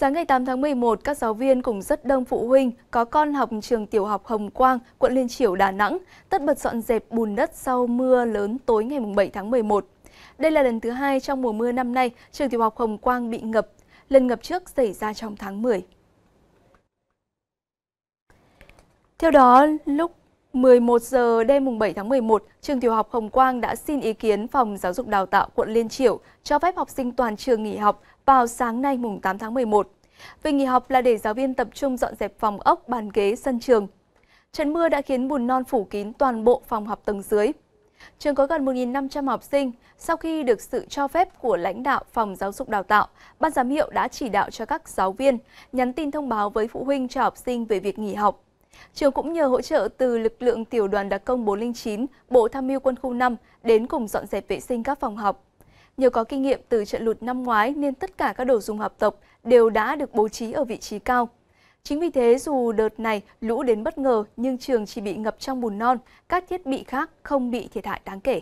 Sáng ngày 8 tháng 11, các giáo viên cùng rất đông phụ huynh có con học trường tiểu học Hồng Quang, quận Liên Triểu, Đà Nẵng, tất bật dọn dẹp bùn đất sau mưa lớn tối ngày 7 tháng 11. Đây là lần thứ hai trong mùa mưa năm nay, trường tiểu học Hồng Quang bị ngập. Lần ngập trước xảy ra trong tháng 10. Theo đó, lúc 11 giờ đêm 7 tháng 11, trường tiểu học Hồng Quang đã xin ý kiến Phòng Giáo dục Đào tạo quận Liên Triểu cho phép học sinh toàn trường nghỉ học vào sáng nay mùng 8 tháng 11. việc nghỉ học là để giáo viên tập trung dọn dẹp phòng ốc, bàn ghế, sân trường. Trận mưa đã khiến bùn non phủ kín toàn bộ phòng học tầng dưới. Trường có gần 1.500 học sinh. Sau khi được sự cho phép của lãnh đạo Phòng Giáo dục Đào tạo, Ban giám hiệu đã chỉ đạo cho các giáo viên nhắn tin thông báo với phụ huynh cho học sinh về việc nghỉ học. Trường cũng nhờ hỗ trợ từ lực lượng tiểu đoàn đặc công 409, Bộ Tham mưu Quân khu 5 đến cùng dọn dẹp vệ sinh các phòng học. Nhờ có kinh nghiệm từ trận lụt năm ngoái nên tất cả các đồ dùng học tập đều đã được bố trí ở vị trí cao. Chính vì thế dù đợt này lũ đến bất ngờ nhưng trường chỉ bị ngập trong bùn non, các thiết bị khác không bị thiệt hại đáng kể.